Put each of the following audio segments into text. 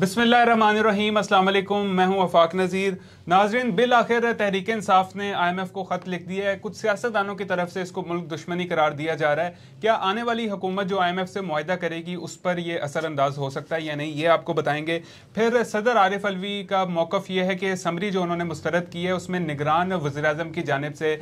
बिसमीम अल्लाम मैं हूं अफाक नज़ीर नाजरीन बिल आखिर तहरीक इंसाफ ने आई एम एफ़ को ख़त लिख दिया है कुछ सियासतदानों की तरफ से इसको मुल्क दुश्मनी करार दिया जा रहा है क्या आने वाली हुकूमत जो आई एम एफ़ से माहा करेगी उस पर यह असरअंदाज हो सकता है या नहीं ये आपको बताएंगे फिर सदर आरिफ अलवी का मौक़ यह है कि समरी जो उन्होंने मुस्तरद की है उसमें निगरान वज़र अजम की जानब से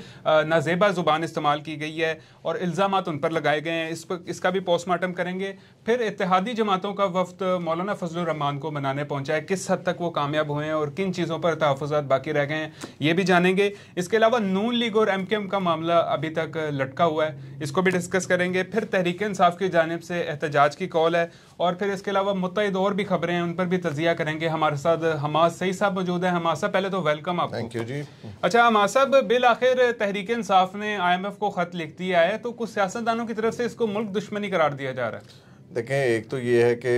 नाजेबा ज़ुबान इस्तेमाल की गई है और इल्ज़ाम उन पर लगाए गए हैं इस पर इसका भी पोस्टमार्टम करेंगे फिर इतिहादी जमातों का वफ्त मौलाना फजल रहमान को मनाने पहुंचा है किस हद तक वो कामयाब हुए हैं और किन चीज़ों पर तहफात बाकी रह गए हैं ये भी जानेंगे इसके अलावा नून लीग और एम का मामला अभी तक लटका हुआ है इसको भी डिस्कस करेंगे फिर तहरीक इंसाफ की जानब से एहतजाज की कॉल है और फिर इसके अलावा मुतद और भी खबरें हैं उन पर भी तजिया करेंगे हमारे साथ हमास सही साहब मौजूद हैं हमास पहले तो वेलकम आप थैंक यू जी अच्छा हमास बिल आखिर तहरीक इंसाफ ने आई एम एफ को खत लिख दिया है तो कुछ सियासतदानों की तरफ से इसको मुल्क दुश्मनी करार दिया जा रहा है देखें एक तो ये है कि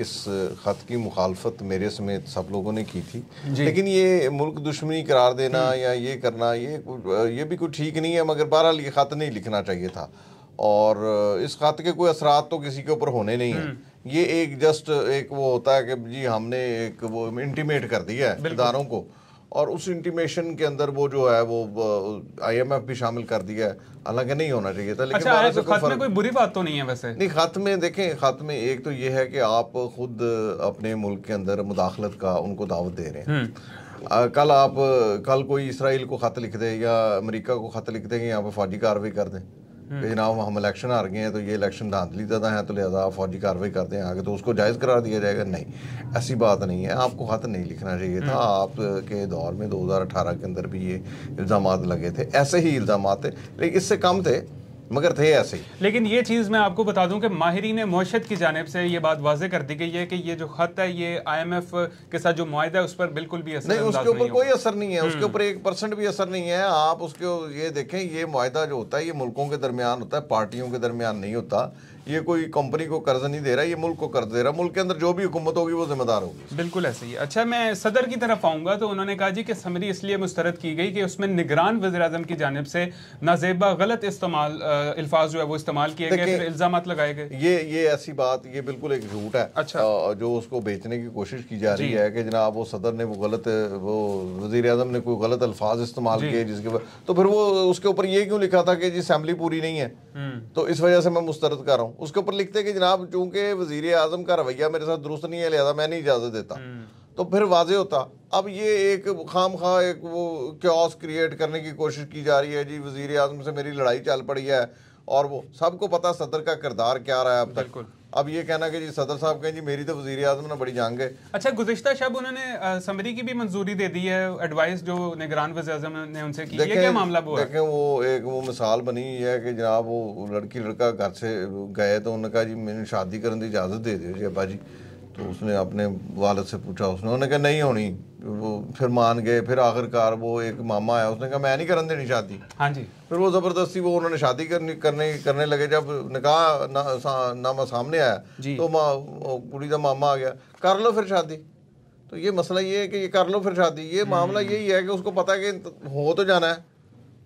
इस ख़त की मुखालफत मेरे समेत सब लोगों ने की थी लेकिन ये मुल्क दुश्मनी करार देना हम्म। या ये करना ये ये भी कुछ ठीक नहीं है मगर बहरहाल ये ख़त नहीं लिखना चाहिए था और इस ख़त के कोई असरात तो किसी के ऊपर होने नहीं है हम्म। ये एक जस्ट एक वो होता है कि जी हमने एक वो इंटीमेट कर दिया है इदारों को और उस इंटीमेशन के अंदर वो जो है वो आईएमएफ भी शामिल कर दिया है हालांकि नहीं होना चाहिए था लेकिन अच्छा, तो खत में कोई बुरी बात तो नहीं है वैसे नहीं खत में देखें खत में एक तो ये है कि आप खुद अपने मुल्क के अंदर मुदाखलत का उनको दावत दे रहे हैं हम्म। आ, कल आप कल कोई इसराइल को खत लिख दे या अमेरिका को खत लिख दें यहाँ पर फौजी कार्रवाई कर दें हम्म। कि जनाब हम इलेक्शन हार गए हैं तो ये इलेक्शन धांधली ज़्यादा है तो लिहाजा आप फौजी कार्रवाई करते हैं आगे तो उसको जायज़ करार दिया जाएगा नहीं ऐसी बात नहीं है आपको खत नहीं लिखना चाहिए था हम्म। आपके दौर में अठारह के अंदर भी ये इल्ज़ाम लगे थे ऐसे ही इल्ज़ाम थे लेकिन इससे कम थे मगर थे ऐसे लेकिन ये चीज़ मैं आपको बता दूं कि ने मीशत की जानब से ये बात वाजे कर दी गई है कि ये जो खत है ये आईएमएफ के साथ जो माहा है उस पर बिल्कुल भी असर नहीं उसके ऊपर कोई असर नहीं है उसके हम्म। ऊपर एक परसेंट भी असर नहीं है आप उसके ये देखें ये माहा जो होता है ये मुल्कों के दरमियान होता है पार्टियों के दरमियान नहीं होता ये कोई कंपनी को कर्ज नहीं दे रहा ये मुल्क को कर्ज दे रहा मुल्क के अंदर जो भी हुकूमत होगी वो जिम्मेदार होगी बिल्कुल ऐसे ही अच्छा मैं सदर की तरफ आऊंगा तो उन्होंने कहा जी कि समरी इसलिए मुस्तरद की गई कि उसमें निगरान वजी अजम की जानब से नाजेबा गलत इस्तेमाल अल्फाज जो है वो इस्तेमाल किए गए इल्ज़ाम लगाए गए ये ये ऐसी बात ये बिल्कुल एक झूठ है अच्छा जो उसको बेचने की कोशिश की जा रही है कि जनाब वो सदर ने वो गलत वो वजीर अजम ने कोई गलत अल्फाज इस्तेमाल किए जिसके तो फिर वो उसके ऊपर ये क्यों लिखा था कि जी असम्बली पूरी नहीं है हम्म। तो इस वजह से मैं मुस्तरद कर रहा हूँ उसके ऊपर लिखते हैं कि जनाब चूंकि वजीर आजम का रवैया मेरे साथ दुरुस्त नहीं है लिहाजा मैं नहीं इजाज़त देता हम्म। तो फिर वाजे होता अब ये एक खाम खा एक वो क्योस क्रिएट करने की कोशिश की जा रही है जी वजीर आजम से मेरी लड़ाई चल पड़ी है और वो सबको पता सदर का किरदार क्या रहा है अब तक अब ये कहना कि जी सदर साहब कहें जी मेरी तो वजीर आजम ने बड़ी जंग है अच्छा गुजशत शब उन्होंने समरी की भी मंजूरी दे दी है एडवाइस जो निगरान वजी अजम ने उनसे की क्या मामला हुआ देखें वो एक वो मिसाल बनी हुई है कि जनाब वो लड़की लड़का घर से गए तो उन्होंने कहा जी मैंने शादी करने की इजाज़त दे दी जी अबा जी तो उसने अपने वालद से पूछा उसने उन्होंने कहा नहीं होनी वो फिर मान गए फिर आखिरकार वो एक मामा आया उसने कहा मैं नहीं करने देनी शादी हाँ जी फिर वो ज़बरदस्ती वो उन्होंने शादी करने करने करने लगे जब निकाह ना, नामा सामने आया तो माँ कुड़ी का मामा आ गया कर लो फिर शादी तो ये मसला ये है कि ये कर लो फिर शादी ये मामला हम्म। यही है कि उसको पता है कि हो तो जाना है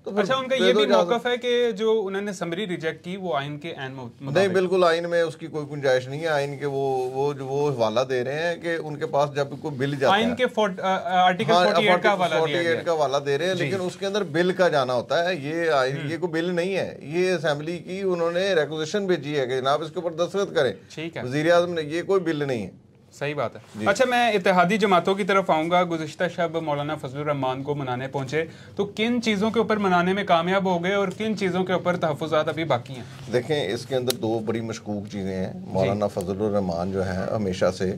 तो अच्छा उनका ये भी मौकफ है कि जो उन्होंने समरी रिजेक्ट की वो आइन के एन नहीं बिल्कुल आइन में उसकी कोई गुंजाइश नहीं है आइन के वो वो वो हवाला दे रहे हैं कि उनके पास जब कोई बिल जाता आइन के आर्टिकल हाँ, का हवाला का दे रहे हैं लेकिन उसके अंदर बिल का जाना होता है ये आइन हम्म। ये कोई बिल नहीं है ये असेंबली की उन्होंने रेकोजेशन भेजी है कि जनाब इसके ऊपर दस्तखत करें वजीर आजम ने ये कोई बिल नहीं है सही बात है अच्छा मैं इतिहादी जमातों की तरफ आऊंगा गुजशत शब मौलाना फजल रहमान को मनाने पहुंचे तो किन चीज़ों के ऊपर मनाने में कामयाब हो गए और किन चीज़ों के ऊपर तहफात अभी बाकी हैं देखें इसके अंदर दो बड़ी मशकूक चीज़ें हैं मौलाना फजल रहमान जो है हमेशा से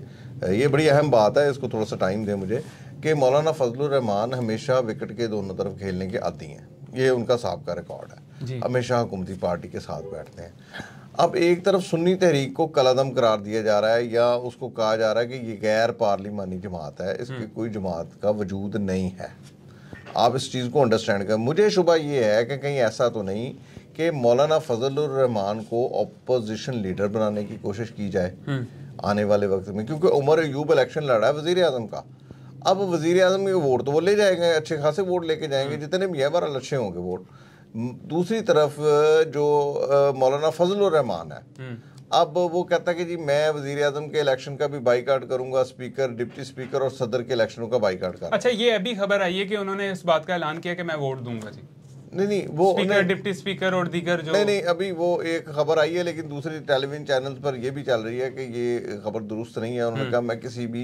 ये बड़ी अहम बात है इसको थोड़ा सा टाइम दें मुझे कि मौलाना फजल रहमान हमेशा विकेट के दोनों तरफ खेलने के आती हैं ये उनका सबका रिकॉर्ड है हमेशा हुकूमती पार्टी के साथ बैठते हैं अब एक तरफ सुन्नी तहरीक को कलादम करार दिया जा रहा है या उसको कहा जा रहा है कि ये गैर पार्लिमानी जमात है इसकी हम्म। कोई जमात का वजूद नहीं है आप इस चीज़ को अंडरस्टैंड करें मुझे शुभ ये है कि कहीं ऐसा तो नहीं कि मौलाना फजलरहमान को अपोजिशन लीडर बनाने की कोशिश की जाए हम्म। आने वाले वक्त में क्योंकि उमर यूब इलेक्शन लड़ा है वजीर अजम का अब वजीर अजम के वोट तो वो ले जाएंगे अच्छे खासे वोट लेके जाएंगे हम्म। जितने भी है बहरहाल अच्छे होंगे वोट दूसरी तरफ जो मौलाना फजल रहमान है हम्म। अब वो कहता है कि जी मैं वजीर आजम के इलेक्शन का भी बाई कार्ड करूंगा स्पीकर डिप्टी स्पीकर और सदर के इलेक्शनों का बाई कार्ड करूंगा अच्छा ये अभी खबर आई है कि उन्होंने इस बात का ऐलान किया कि मैं वोट दूंगा जी नहीं नहीं वो स्पीकर डिप्टी स्पीकर और दीगर जो नहीं नहीं अभी वो एक खबर आई है लेकिन दूसरी टेलीविजन चैनल पर ये भी चल रही है कि ये खबर दुरुस्त नहीं है उन्होंने हम्म। कहा मैं किसी भी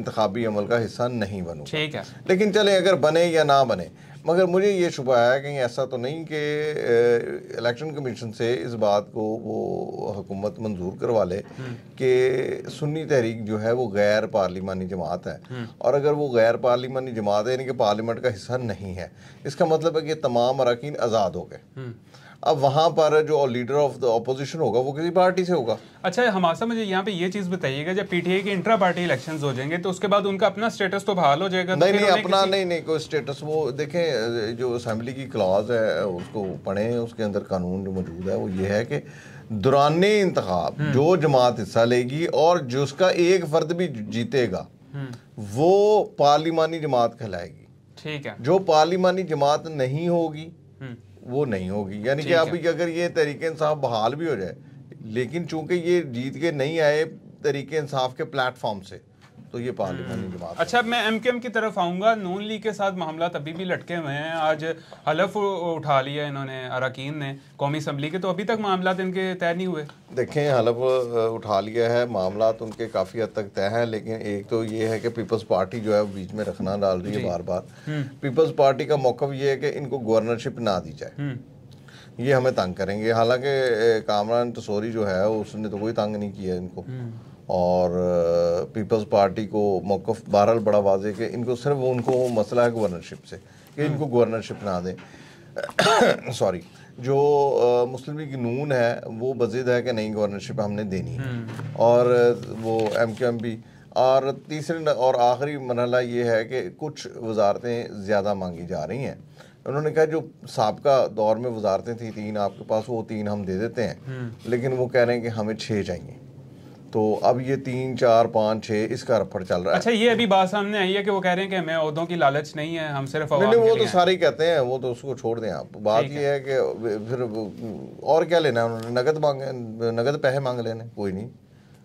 इंतबी अमल का हिस्सा नहीं बनूँ ठीक है लेकिन चले अगर बने या ना बने मगर मुझे ये शुभ है कहीं ऐसा तो नहीं कि इलेक्शन कमीशन से इस बात को वो हुकूमत मंजूर करवा ले हम्म। कि सुन्नी तहरीक जो है वो गैर पार्लिमानी जमात है हम्म। और अगर वो गैर पार्लिमानी जमात है यानी कि पार्लियामेंट का हिस्सा नहीं है इसका मतलब है कि तमाम अरकान आज़ाद हो गए हम्म। अब वहाँ पर जो लीडर ऑफ द अपोजिशन होगा वो किसी पार्टी से होगा अच्छा हमासा मुझे यहाँ पे ये चीज़ बताइएगा जब पीटीए के इंट्रा पार्टी इलेक्शन हो जाएंगे तो उसके बाद उनका अपना स्टेटस तो बहाल हो जाएगा तो नहीं नहीं अपना नहीं नहीं कोई स्टेटस वो देखें जो असम्बली की क्लाज है उसको पढ़े उसके अंदर कानून जो मौजूद है वो ये है कि दुरान इंतखब हम्म। जो जमात हिस्सा लेगी और जिसका एक फर्द भी जीतेगा हम्म। वो पार्लिमानी जमात कहलाएगी ठीक है जो पार्लिमानी जमात नहीं होगी हम्म। वो नहीं होगी यानी कि अभी अगर ये तरीके इंसाफ बहाल भी हो जाए लेकिन चूंकि ये जीत के नहीं आए तरीके इंसाफ के प्लेटफॉर्म से तो ये की हम्म। बात अच्छा मैं एम के एम की तरफ आऊँगा नून लीग के साथ मामला अभी भी लटके हुए हैं आज हलफ उठा लिया इन्होंने अरकान ने कौमी असम्बली के तो अभी तक मामला इनके तय नहीं हुए देखें हलफ उठा लिया है मामला उनके काफ़ी हद तक तय हैं लेकिन एक तो ये है कि पीपल्स पार्टी जो है बीच में रखना डाल रही है बार बार हम्म। पीपल्स पार्टी का मौक़ ये है कि इनको गवर्नरशिप ना दी जाए हम्म। ये हमें तंग करेंगे हालांकि कामरान तसोरी जो है उसने तो कोई तंग नहीं किया इनको और पीपल्स पार्टी को मौक़ बहरहाल बड़ा वाजे के इनको सिर्फ उनको मसला है गवर्नरशिप से कि हम्म। इनको गवर्नरशिप ना दें सॉरी जो आ, मुस्लिम लीग नून है वो बजिद है कि नहीं गवर्नरशिप हमने देनी है हम्म। और वो एम क्यू एम पी और तीसरे और आखिरी मरहला ये है कि कुछ वजारतें ज़्यादा मांगी जा रही हैं उन्होंने कहा जो सबका दौर में वजारतें थी तीन आपके पास वो तीन हम दे देते हैं हम्म। लेकिन वो कह रहे हैं कि हमें छः चाहिए तो अब ये तीन चार पाँच छः इसका रफड़ चल रहा है अच्छा ये अभी बात सामने आई है कि वो कह रहे हैं कि हमें उहदों की लालच नहीं है हम सिर्फ नहीं, वो तो सारे कहते हैं वो तो उसको छोड़ दें आप बात ये है कि फिर और क्या लेना है उन्होंने नगद मांगे नगद पैसे मांग लेने कोई नहीं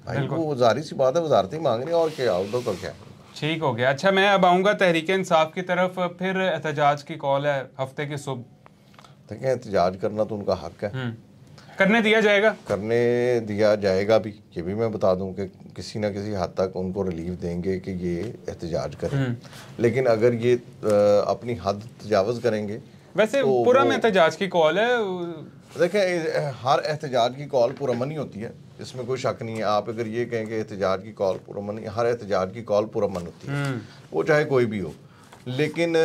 भाई वो जारी सी बात है वजारती मांग रही है और क्या उहदों का क्या ठीक हो गया अच्छा मैं अब आऊँगा तहरीक इंसाफ की तरफ फिर एहतजाज की कॉल है हफ्ते की सुबह देखें तो एहतजाज करना तो उनका हक है हम्म। करने दिया जाएगा करने दिया जाएगा भी ये भी मैं बता दूं कि किसी ना किसी हद तक उनको रिलीफ देंगे कि ये एहतजाज करें हम्म। लेकिन अगर ये अपनी हद तजावज करेंगे वैसे तो पुरम एहतजाज की कॉल है देखें हर एहतजाज की कॉल पुरमन ही होती है इसमें कोई शक नहीं है आप अगर ये कहें कि एहतजाज की कॉल पुरमन हर एहतजाज की कॉल पुरमन होती है हम्म। वो चाहे कोई भी हो लेकिन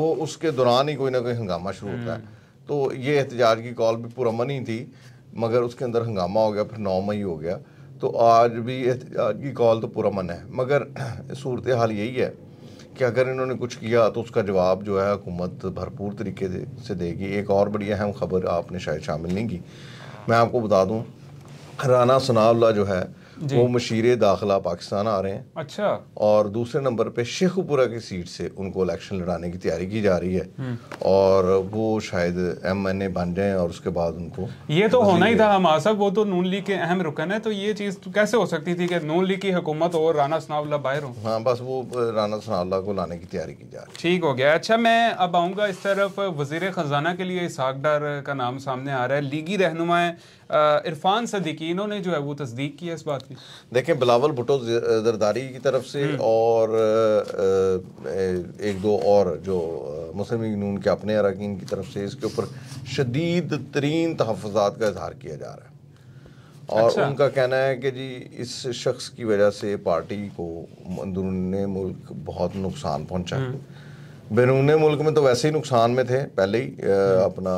वो उसके दौरान ही कोई ना कोई हंगामा शुरू होता है हम्म। तो ये एहतजाज की कॉल भी पुरमन ही थी मगर उसके अंदर हंगामा हो गया फिर नौ मई हो गया तो आज भी आज की कॉल तो पूरा मन है मगर सूरत हाल यही है कि अगर इन्होंने कुछ किया तो उसका जवाब जो है हुकूमत भरपूर तरीके से देगी एक और बड़ी अहम खबर आपने शायद शामिल नहीं की मैं आपको बता दूँ राना सनाउल्ला जो है वो मशीर दाखिला पाकिस्तान आ रहे हैं अच्छा और दूसरे नंबर पे शेखपुरा की सीट से उनको इलेक्शन लड़ाने की तैयारी की जा रही है हम्म। और वो शायद एम एन ए बन जाए और उसके बाद उनको ये तो होना ही था हमारा साहब वो तो नून लीग के अहम रुकन है तो ये चीज़ तो कैसे हो सकती थी कि नून लीग की हुकूमत और राना सनाउल्ला बाहर हो हाँ बस वो राना सनाउल्ला को लाने की तैयारी की जा रही है ठीक हो गया अच्छा मैं अब आऊंगा इस तरफ वजीर ख़जाना के लिए इसहाक डार का नाम सामने आ रहा है लीगी रहनुमा इरफान सदीकी इन्होंने जो है वो तस्दीक की है इस बात देखें बिलावल भुटो जरदारी की तरफ से हम्म। और एक दो और जो मुस्लिम लीग नून के अपने अरकान की तरफ से इसके ऊपर शदीद तरीन तहफात का इजहार किया जा रहा है और अच्छा। उनका कहना है कि जी इस शख्स की वजह से पार्टी को अंदरून मुल्क बहुत नुकसान पहुंचा है हम्म। बैरून मुल्क में तो वैसे ही नुकसान में थे पहले ही हम्म। अपना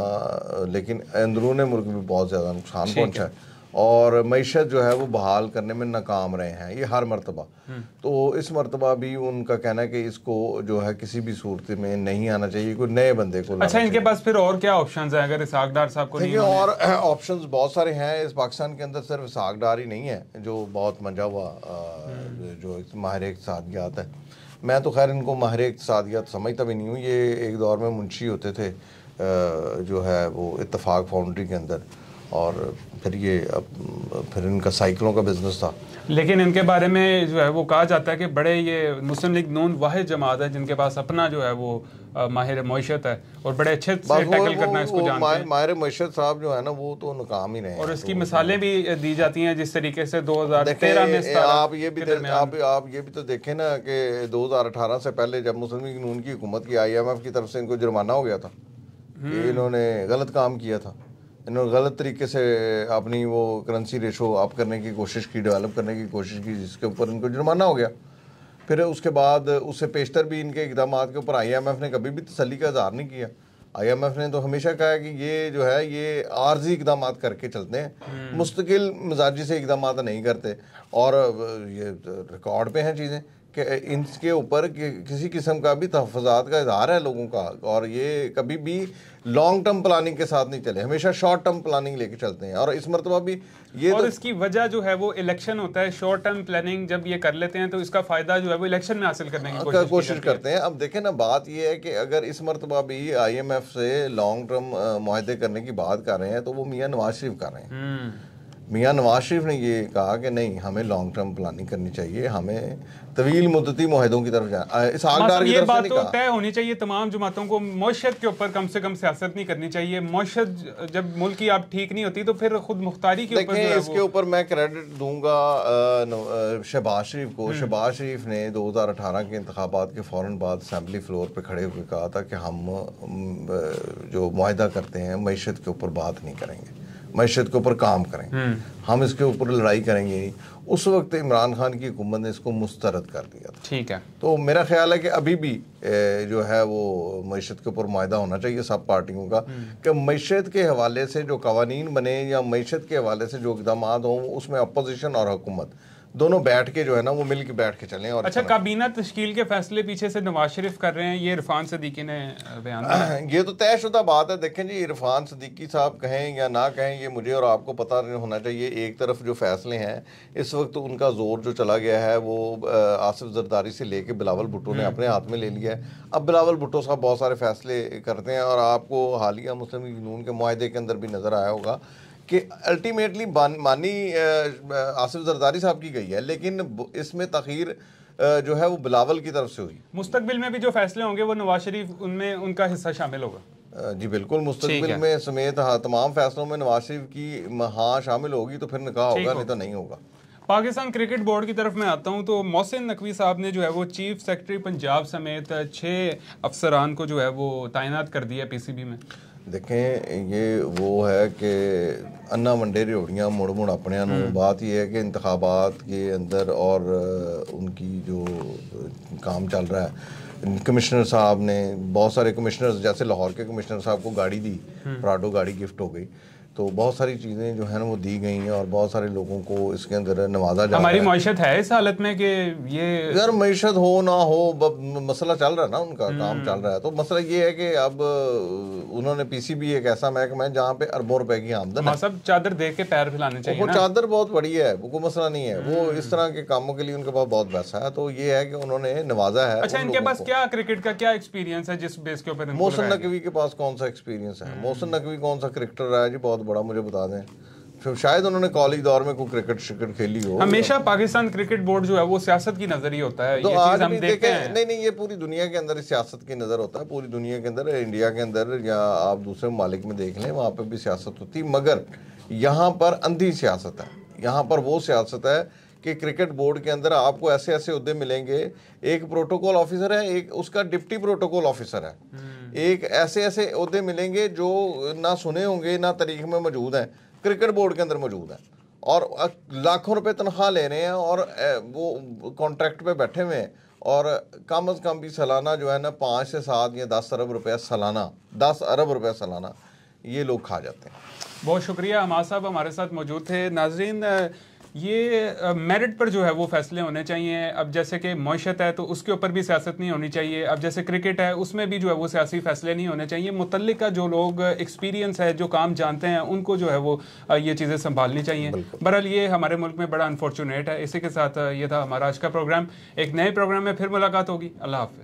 लेकिन अंदरून मुल्क भी बहुत ज़्यादा नुकसान पहुंचा है और मीशत जो है वो बहाल करने में नाकाम रहे हैं ये हर मरतबा हम्म। तो इस मरतबा भी उनका कहना है कि इसको जो है किसी भी सूरत में नहीं आना चाहिए कोई नए बंदे को अच्छा इनके पास फिर और क्या ऑप्शन है अगर इसहाक डार साहब को नहीं और ऑप्शन बहुत सारे हैं इस पाकिस्तान के अंदर सिर्फ इसहाक डार ही नहीं है जो बहुत मजा हुआ हम्म। जो माहिर इकतसादियात है मैं तो खैर इनको माहिर इकतसादियात समझता भी नहीं हूँ ये एक दौर में मुंशी होते थे जो है वो इतफाक़ फाउंड्री के अंदर और फिर ये फिर इनका साइकिलों का बिजनेस था लेकिन इनके बारे में जो है वो कहा जाता है कि बड़े ये मुस्लिम लीग नून वाह जमात है जिनके पास अपना जो है वो माहिर मैशत है और बड़े अच्छे टैकल करना इसको जानते हैं माहिर मैशत साहब जो है ना वो तो नाकाम ही रहे और इसकी तो मिसालें भी दी जाती हैं जिस तरीके से 2013 में आप ये भी आप आप ये भी तो देखें ना कि 2018 से पहले जब मुस्लिम लीग नून की हुकूमत की एफ की तरफ से इनको जुर्माना हो गया था हम्म। इन्होंने गलत काम किया था इन्होंने गलत तरीके से अपनी वो करेंसी रेशो आप करने की कोशिश की डेवलप करने की कोशिश की जिसके ऊपर इनको जुर्माना हो गया फिर उसके बाद उससे पेशतर भी इनके इकदाम के ऊपर आई एम एफ़ ने कभी भी तसली का इजहार नहीं किया आई एम एफ़ ने तो हमेशा कहा कि ये जो है ये आर्जी इकदाम करके चलते हैं हम्म। मुस्तकिल मजाजी से इकदाम नहीं करते और ये रिकॉर्ड तो पे हैं चीज़ें कि इनके ऊपर कि, किसी किस्म का भी तहफात का इजहार है लोगों का और ये कभी भी लॉन्ग टर्म प्लानिंग के साथ नहीं चले हमेशा शॉर्ट टर्म प्लानिंग लेके चलते हैं और इस मरतबा भी ये और तो... इसकी वजह जो है वो इलेक्शन होता है शॉर्ट टर्म प्लानिंग जब ये कर लेते हैं तो इसका फायदा जो है वो इलेक्शन में हासिल करने की हाँ, कोशिश, कोशिश करते हैं अब देखें ना बात यह है कि अगर इस मरतबा भी आई एम एफ से लॉन्ग टर्म माहे करने की बात कर रहे हैं तो वो मियाँ नवाज शरीफ कर रहे हैं हम्म। मियाँ नवाज शरीफ ने ये कहा कि नहीं हमें लॉन्ग टर्म प्लानिंग करनी चाहिए हमें तवील मुद्दती माहदों की तरफ जाए की तरफ तो तय होनी चाहिए तमाम जमातों को मीशत के ऊपर कम से कम सियासत नहीं करनी चाहिए मीशत जब मुल्क की आप ठीक नहीं होती तो फिर खुद मुख्तारी के ऊपर इसके ऊपर मैं क्रेडिट दूंगा शहबाज शरीफ को हम्म। शहबाज शरीफ ने दो हज़ार अठारह के इंतबात के फ़ौर बाद असम्बली फ्लोर पर खड़े हुए कहा था कि हम जो माहदा करते हैं मीशत के ऊपर बात नहीं करेंगे मैशत के ऊपर काम करें हम्म। हम इसके ऊपर लड़ाई करेंगे नहीं उस वक्त इमरान खान की हुकूमत ने इसको मुस्तरद कर दिया था ठीक है तो मेरा ख्याल है कि अभी भी जो है वो मीशत के ऊपर माह होना चाहिए सब पार्टियों का हम्म। कि मीशत के हवाले से जो कवानीन बने या मीशत के हवाले से जो इकदाम हों उसमें अपोजिशन और हुकूमत दोनों बैठ के जो है ना वो मिल के बैठ के चले और अच्छा काबीना तश्कील के फैसले पीछे से नवाज शरीफ कर रहे हैं ये इरफान सदीकी ने बयान ये तो तयशुदा बात है देखें जी इरफान सदीकी साहब कहें या ना कहें ये मुझे और आपको पता नहीं होना चाहिए एक तरफ जो फैसले हैं इस वक्त उनका जोर जो चला गया है वो आसिफ जरदारी से लेके बिलावल भुट्टो ने हम्म। अपने हाथ में ले लिया है अब बिलावल भुट्टो साहब बहुत सारे फैसले करते हैं और आपको हालिया मुस्लिम यूनियन के माहदे के अंदर भी नज़र आया होगा कि अल्टीमेटली मानी आसिफ जरदारी साहब की गई है लेकिन इसमें तखीर जो है वो बिलावल की तरफ से हुई मुस्तबिल में भी जो फैसले होंगे वो नवाज शरीफ उनमें उनका हिस्सा शामिल होगा जी बिल्कुल मुस्तबिल में समेत हाँ, तमाम फैसलों में नवाज शरीफ की हाँ शामिल होगी तो फिर निकाह होगा नहीं तो नहीं होगा पाकिस्तान क्रिकेट बोर्ड की तरफ मैं आता हूं तो मोहसिन नकवी साहब ने जो है वो चीफ सेक्रेटरी पंजाब समेत छः अफसरान को जो है वो तैनात कर दिया पीसीबी में देखें ये वो है कि अन्ना वनडेरी हो मुड़ मुड़ अपने हम्म। बात यह है कि इंतबात के अंदर और उनकी जो काम चल रहा है कमिश्नर साहब ने बहुत सारे कमिश्नर्स जैसे लाहौर के कमिश्नर साहब को गाड़ी दी हम्म। प्राडो गाड़ी गिफ्ट हो गई तो बहुत सारी चीज़ें जो है ना वो दी गई हैं और बहुत सारे लोगों को इसके अंदर नवाजा जा हमारी मीशत है इस हालत में कि ये अगर मीशत हो ना हो मसला चल रहा है ना उनका हम्म। काम चल रहा है तो मसला ये है कि अब उन्होंने पीसीबी एक ऐसा महकमा है जहाँ पे अरबों रुपए की आमदन हाँ, सब चादर देख के पैर फैलाने चाहिए वो चादर बहुत बड़ी है वो कोई मसला नहीं है वो हम्म। इस तरह के कामों के लिए उनके पास बहुत पैसा है तो ये है कि उन्होंने नवाजा है अच्छा इनके पास क्या क्रिकेट का क्या एक्सपीरियंस है जिस बेस के ऊपर मोहसन नकवी के पास कौन सा एक्सपीरियंस है हम्म। मोहसन नकवी कौन सा क्रिकेटर है जी बहुत बहुत बड़ा मुझे बता दें फिर शायद उन्होंने कॉलेज दौर में कोई क्रिकेट शिकेट खेली हो हमेशा पाकिस्तान क्रिकेट बोर्ड जो है वो सियासत की नजर ही होता है तो ये आज हम देखते हैं नहीं नहीं ये पूरी दुनिया के अंदर सियासत की नजर होता है पूरी दुनिया के अंदर इंडिया के अंदर या आप दूसरे मालिक में देख लें वहाँ पर भी सियासत होती है मगर यहाँ पर अंधी सियासत है यहाँ पर वो सियासत है कि क्रिकेट बोर्ड के अंदर आपको ऐसे ऐसे उद्दे मिलेंगे एक प्रोटोकॉल ऑफिसर है एक उसका डिप्टी प्रोटोकॉल ऑफिसर है हम्म। एक ऐसे ऐसे अहदे मिलेंगे जो ना सुने होंगे ना तरीक में मौजूद हैं क्रिकेट बोर्ड के अंदर मौजूद हैं और लाखों रुपए तनख्वाह ले रहे हैं और वो कॉन्ट्रैक्ट पे बैठे हुए हैं और कम अज़ कम भी सालाना जो है ना पाँच से सात या दस अरब रुपया सालाना दस अरब रुपया सालाना ये लोग खा जाते हैं बहुत शुक्रिया हमारा साहब हमारे साथ मौजूद थे नाजरीन ये मेरिट पर जो है वो फैसले होने चाहिए अब जैसे कि मीशत है तो उसके ऊपर भी सियासत नहीं होनी चाहिए अब जैसे क्रिकेट है उसमें भी जो है वो सियासी फैसले नहीं होने चाहिए मुतल का जो लोग एक्सपीरियंस है जो काम जानते हैं उनको जो है वो ये चीज़ें संभालनी चाहिए बहरहाल ये हमारे मुल्क में बड़ा अनफॉर्चुनेट है इसी के साथ ये था हमारा आज का प्रोग्राम एक नए प्रोग्राम में फिर मुलाकात होगी अल्लाह हाफि